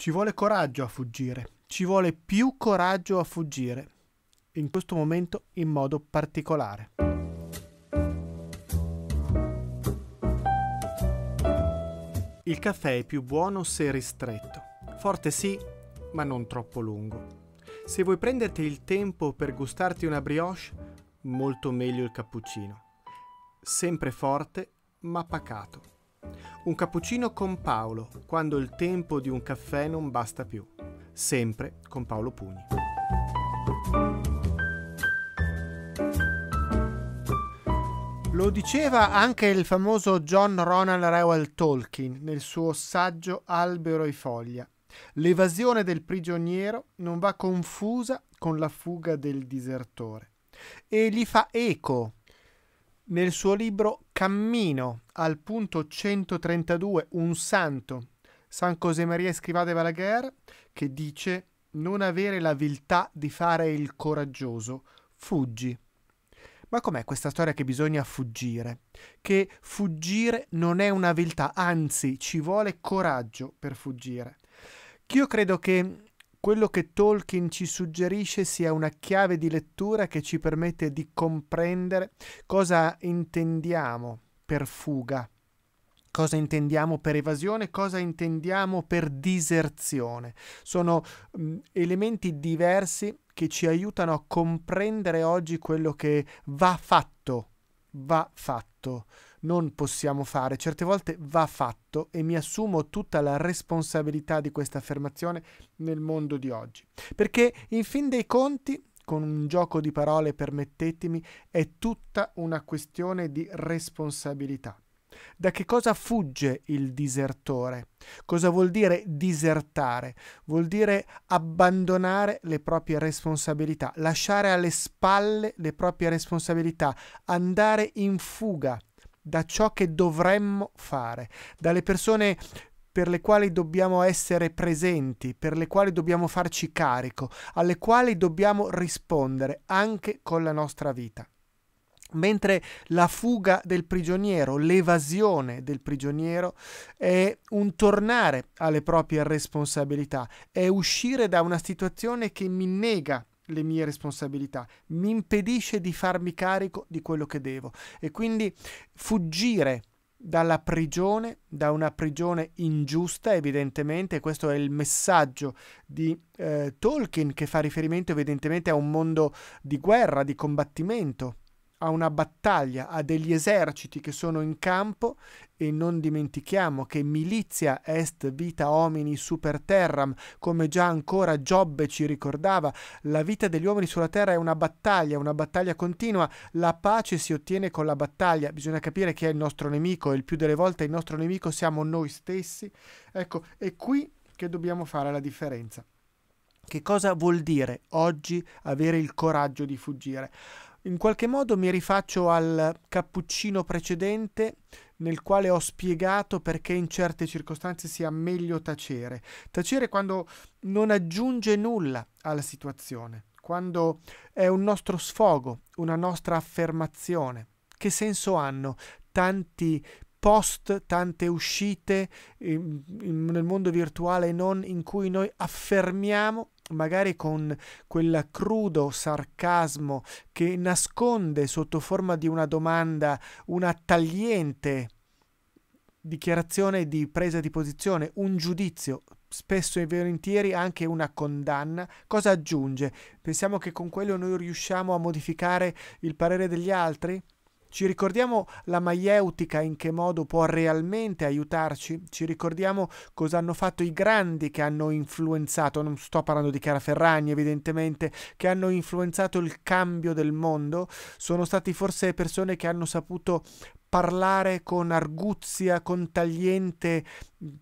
Ci vuole coraggio a fuggire, ci vuole più coraggio a fuggire, in questo momento in modo particolare. Il caffè è più buono se ristretto, forte sì, ma non troppo lungo. Se vuoi prenderti il tempo per gustarti una brioche, molto meglio il cappuccino. Sempre forte, ma pacato. Un cappuccino con Paolo, quando il tempo di un caffè non basta più. Sempre con Paolo Pugni. Lo diceva anche il famoso John Ronald Reuel Tolkien nel suo saggio Albero e foglia. L'evasione del prigioniero non va confusa con la fuga del disertore. E gli fa eco nel suo libro Cammino al punto 132, un santo, San José María Escrivá de Balaguer, che dice non avere la viltà di fare il coraggioso, fuggi. Ma com'è questa storia che bisogna fuggire? Che fuggire non è una viltà, anzi ci vuole coraggio per fuggire. Io credo che quello che Tolkien ci suggerisce sia una chiave di lettura che ci permette di comprendere cosa intendiamo per fuga, cosa intendiamo per evasione, cosa intendiamo per diserzione. Sono mh, mm, elementi diversi che ci aiutano a comprendere oggi quello che va fatto, va fatto non possiamo fare, certe volte va fatto e mi assumo tutta la responsabilità di questa affermazione nel mondo di oggi. Perché in fin dei conti, con un gioco di parole permettetemi, è tutta una questione di responsabilità. Da che cosa fugge il disertore? Cosa vuol dire disertare? Vuol dire abbandonare le proprie responsabilità, lasciare alle spalle le proprie responsabilità, andare in fuga da ciò che dovremmo fare, dalle persone per le quali dobbiamo essere presenti, per le quali dobbiamo farci carico, alle quali dobbiamo rispondere anche con la nostra vita. Mentre la fuga del prigioniero, l'evasione del prigioniero è un tornare alle proprie responsabilità, è uscire da una situazione che mi nega le mie responsabilità, mi impedisce di farmi carico di quello che devo e quindi fuggire dalla prigione, da una prigione ingiusta evidentemente, questo è il messaggio di eh, Tolkien che fa riferimento evidentemente a un mondo di guerra, di combattimento, a una battaglia, a degli eserciti che sono in campo e non dimentichiamo che milizia est vita homini super terram, come già ancora Giobbe ci ricordava, la vita degli uomini sulla terra è una battaglia, una battaglia continua, la pace si ottiene con la battaglia, bisogna capire chi è il nostro nemico e il più delle volte il nostro nemico siamo noi stessi, ecco, è qui che dobbiamo fare la differenza. Che cosa vuol dire oggi avere il coraggio di fuggire? in qualche modo mi rifaccio al cappuccino precedente nel quale ho spiegato perché in certe circostanze sia meglio tacere. Tacere quando non aggiunge nulla alla situazione, quando è un nostro sfogo, una nostra affermazione. Che senso hanno tanti post, tante uscite in, in, nel mondo virtuale e non in cui noi affermiamo magari con quel crudo sarcasmo che nasconde sotto forma di una domanda una tagliente dichiarazione di presa di posizione, un giudizio, spesso e volentieri anche una condanna, cosa aggiunge? Pensiamo che con quello noi riusciamo a modificare il parere degli altri? Ci ricordiamo la maieutica in che modo può realmente aiutarci? Ci ricordiamo cosa hanno fatto i grandi che hanno influenzato, non sto parlando di Chiara Ferragni evidentemente, che hanno influenzato il cambio del mondo? Sono stati forse persone che hanno saputo parlare con arguzia, con tagliente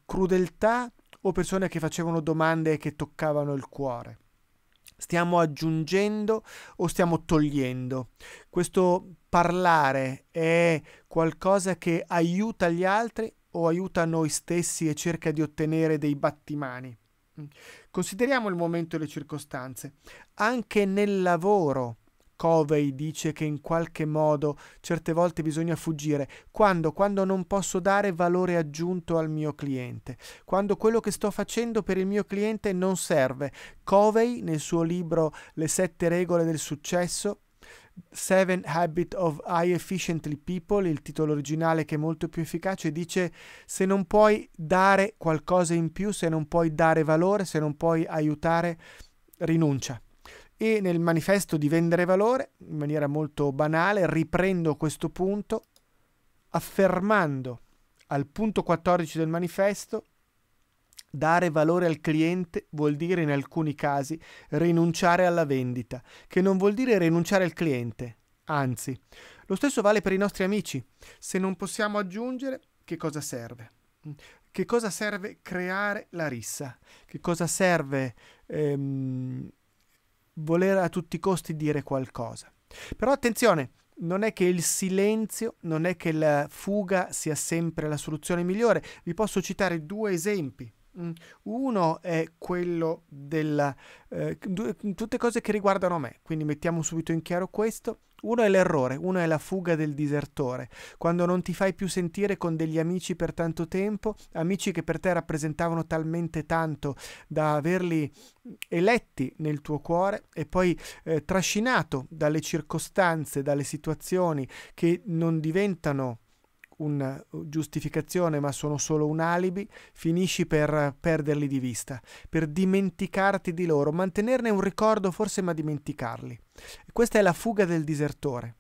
crudeltà o persone che facevano domande che toccavano il cuore? Stiamo aggiungendo o stiamo togliendo? Questo parlare è qualcosa che aiuta gli altri o aiuta noi stessi e cerca di ottenere dei battimani? Mm. Consideriamo il momento e le circostanze. Anche nel lavoro Covey dice che in qualche modo certe volte bisogna fuggire, quando, quando non posso dare valore aggiunto al mio cliente, quando quello che sto facendo per il mio cliente non serve. Covey nel suo libro Le sette regole del successo Seven Habits of High Efficiently People, il titolo originale che è molto più efficace, dice se non puoi dare qualcosa in più, se non puoi dare valore, se non puoi aiutare, rinuncia e nel manifesto di vendere valore, in maniera molto banale, riprendo questo punto affermando al punto 14 del manifesto Dare valore al cliente vuol dire in alcuni casi rinunciare alla vendita, che non vuol dire rinunciare al cliente, anzi, lo stesso vale per i nostri amici. Se non possiamo aggiungere, che cosa serve? Che cosa serve creare la rissa? Che cosa serve ehm, voler a tutti i costi dire qualcosa. Però attenzione, non è che il silenzio, non è che la fuga sia sempre la soluzione migliore. Vi posso citare due esempi Mm. Uno è quello della... Eh, mm, tutte cose che riguardano me, quindi mettiamo subito in chiaro questo. Uno è l'errore, uno è la fuga del disertore, quando non ti fai più sentire con degli amici per tanto tempo, amici che per te rappresentavano talmente tanto da averli mm, eletti nel tuo cuore e poi eh, trascinato dalle circostanze, dalle situazioni che non diventano una uh, giustificazione ma sono solo un alibi, finisci per uh, perderli di vista, per dimenticarti di loro, mantenerne un ricordo forse ma dimenticarli. Questa è la fuga del disertore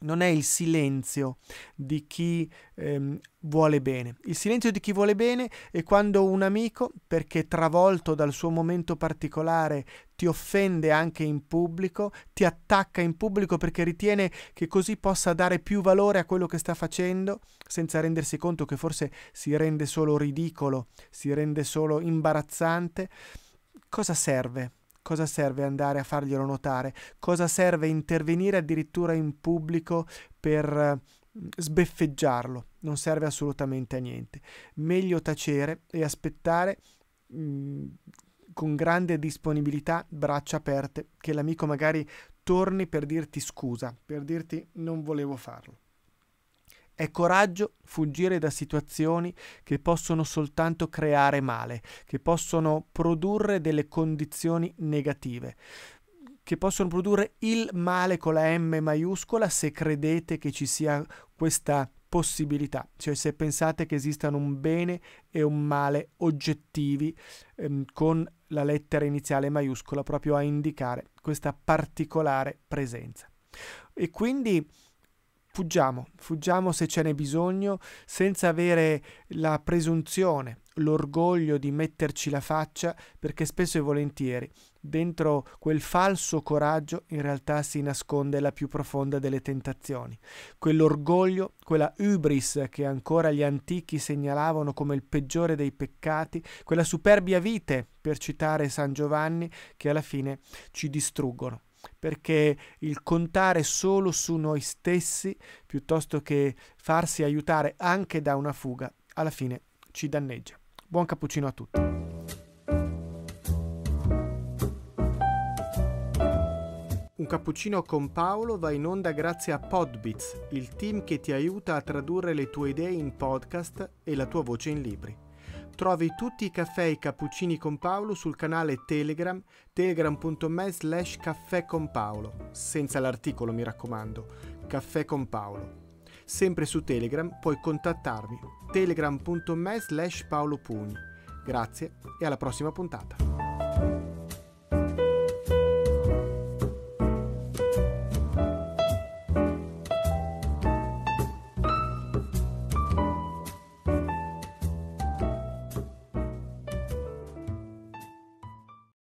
non è il silenzio di chi ehm, vuole bene. Il silenzio di chi vuole bene è quando un amico, perché travolto dal suo momento particolare, ti offende anche in pubblico, ti attacca in pubblico perché ritiene che così possa dare più valore a quello che sta facendo, senza rendersi conto che forse si rende solo ridicolo, si rende solo imbarazzante. Cosa serve? Cosa serve andare a farglielo notare? Cosa serve intervenire addirittura in pubblico per eh, sbeffeggiarlo? Non serve assolutamente a niente. Meglio tacere e aspettare mh, mm, con grande disponibilità, braccia aperte, che l'amico magari torni per dirti scusa, per dirti non volevo farlo. È coraggio fuggire da situazioni che possono soltanto creare male, che possono produrre delle condizioni negative, che possono produrre il male con la M maiuscola se credete che ci sia questa possibilità, cioè se pensate che esistano un bene e un male oggettivi ehm, con la lettera iniziale maiuscola proprio a indicare questa particolare presenza. E quindi Fuggiamo, fuggiamo se ce n'è bisogno, senza avere la presunzione, l'orgoglio di metterci la faccia, perché spesso e volentieri dentro quel falso coraggio in realtà si nasconde la più profonda delle tentazioni. Quell'orgoglio, quella hubris che ancora gli antichi segnalavano come il peggiore dei peccati, quella superbia vite, per citare San Giovanni, che alla fine ci distruggono perché il contare solo su noi stessi piuttosto che farsi aiutare anche da una fuga alla fine ci danneggia. Buon cappuccino a tutti. Un cappuccino con Paolo va in onda grazie a Podbits, il team che ti aiuta a tradurre le tue idee in podcast e la tua voce in libri. Trovi tutti i caffè e i cappuccini con Paolo sul canale Telegram, telegram.me slash caffè con Paolo, senza l'articolo mi raccomando, caffè con Paolo. Sempre su Telegram puoi contattarmi, telegram.me slash paolopugni. Grazie e alla prossima puntata.